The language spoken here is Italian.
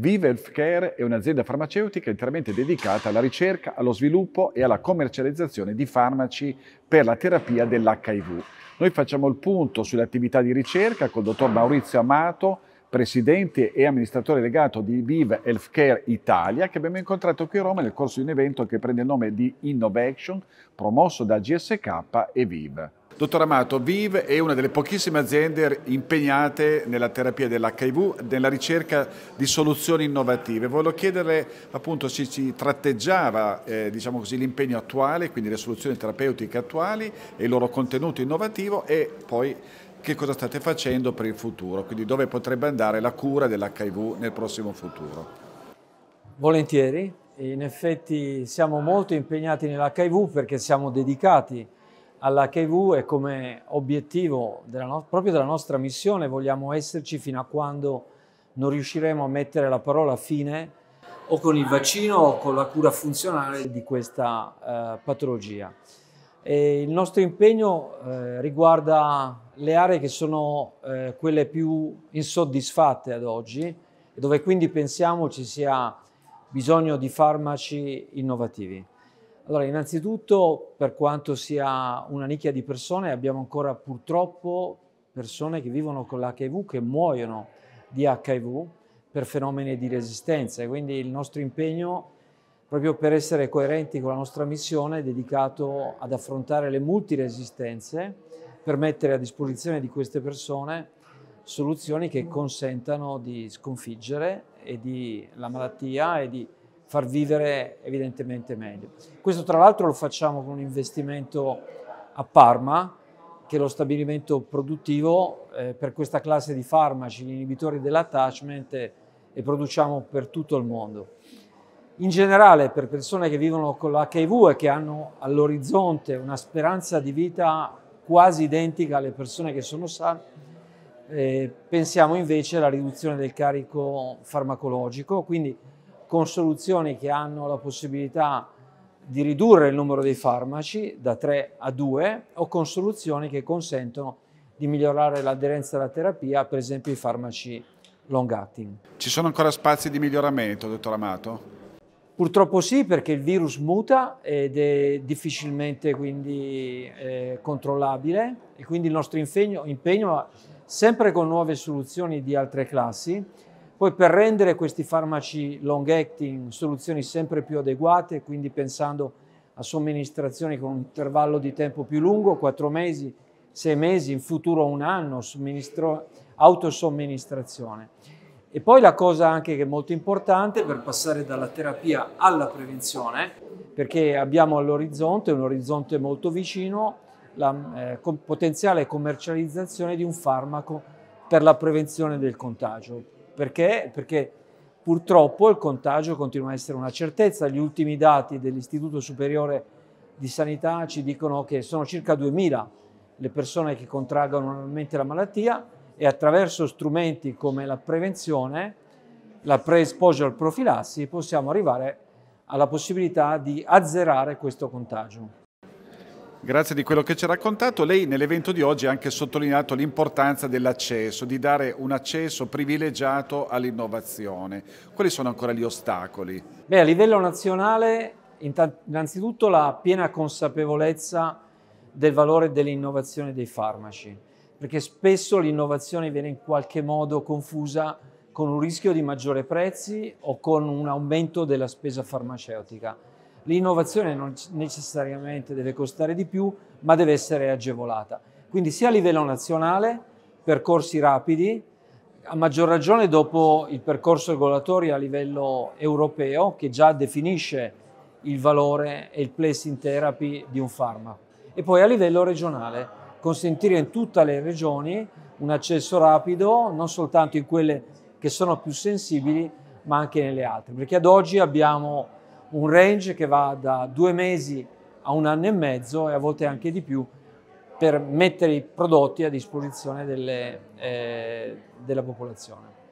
Vive Healthcare è un'azienda farmaceutica interamente dedicata alla ricerca, allo sviluppo e alla commercializzazione di farmaci per la terapia dell'HIV. Noi facciamo il punto sulle attività di ricerca con il dottor Maurizio Amato, presidente e amministratore legato di Vive Healthcare Italia, che abbiamo incontrato qui a Roma nel corso di un evento che prende il nome di Innovation, promosso da GSK e Vive. Dottor Amato, VIV è una delle pochissime aziende impegnate nella terapia dell'HIV, nella ricerca di soluzioni innovative. Volevo chiedere appunto se ci tratteggiava eh, diciamo l'impegno attuale, quindi le soluzioni terapeutiche attuali e il loro contenuto innovativo e poi che cosa state facendo per il futuro, quindi dove potrebbe andare la cura dell'HIV nel prossimo futuro. Volentieri, in effetti siamo molto impegnati nell'HIV perché siamo dedicati all'HIV e come obiettivo della no- proprio della nostra missione vogliamo esserci fino a quando non riusciremo a mettere la parola fine o con il vaccino o con la cura funzionale di questa eh, patologia. E il nostro impegno eh, riguarda le aree che sono eh, quelle più insoddisfatte ad oggi, dove quindi pensiamo ci sia bisogno di farmaci innovativi. Allora, innanzitutto, per quanto sia una nicchia di persone, abbiamo ancora purtroppo persone che vivono con l'HIV, che muoiono di HIV per fenomeni di resistenza. quindi il nostro impegno, proprio per essere coerenti con la nostra missione, è dedicato ad affrontare le multiresistenze, per mettere a disposizione di queste persone soluzioni che consentano di sconfiggere di la malattia e di far vivere evidentemente meglio. Questo tra l'altro lo facciamo con un investimento a Parma, che è lo stabilimento produttivo eh, per questa classe di farmaci, gli inibitori dell'attachment e, produciamo per tutto il mondo. In generale per persone che vivono con l'HIV e che hanno all'orizzonte una speranza di vita quasi identica alle persone che sono sane, eh, pensiamo invece alla riduzione del carico farmacologico, quindi con soluzioni che hanno la possibilità di ridurre il numero dei farmaci da 3 a 2 o con soluzioni che consentono di migliorare l'aderenza alla terapia, per esempio i farmaci long acting. Ci sono ancora spazi di miglioramento, dottor Amato? Purtroppo sì, perché il virus muta ed è difficilmente quindi eh, controllabile e quindi il nostro impegno, impegno sempre con nuove soluzioni di altre classi poi per rendere questi farmaci long acting soluzioni sempre più adeguate, quindi pensando a somministrazioni con un intervallo di tempo più lungo, 4 mesi, 6 mesi, in futuro un anno, autosomministrazione. E poi la cosa anche che è molto importante per passare dalla terapia alla prevenzione, perché abbiamo all'orizzonte, un orizzonte molto vicino, la eh, potenziale commercializzazione di un farmaco per la prevenzione del contagio. Perché? Perché purtroppo il contagio continua a essere una certezza. Gli ultimi dati dell'Istituto Superiore di Sanità ci dicono che sono circa 2.000 le persone che contraggono normalmente la malattia e attraverso strumenti come la prevenzione, la pre-exposure profilassi, possiamo arrivare alla possibilità di azzerare questo contagio. Grazie di quello che ci ha raccontato. Lei nell'evento di oggi ha anche sottolineato l'importanza dell'accesso, di dare un accesso privilegiato all'innovazione. Quali sono ancora gli ostacoli? Beh, a livello nazionale innanzitutto la piena consapevolezza del valore dell'innovazione dei farmaci, perché spesso l'innovazione viene in qualche modo confusa con un rischio di maggiore prezzi o con un aumento della spesa farmaceutica l'innovazione non necessariamente deve costare di più, ma deve essere agevolata. Quindi sia a livello nazionale, percorsi rapidi, a maggior ragione dopo il percorso regolatorio a livello europeo che già definisce il valore e il place in therapy di un farmaco. E poi a livello regionale, consentire in tutte le regioni un accesso rapido, non soltanto in quelle che sono più sensibili, ma anche nelle altre, perché ad oggi abbiamo un range che va da due mesi a un anno e mezzo e a volte anche di più per mettere i prodotti a disposizione delle, eh, della popolazione.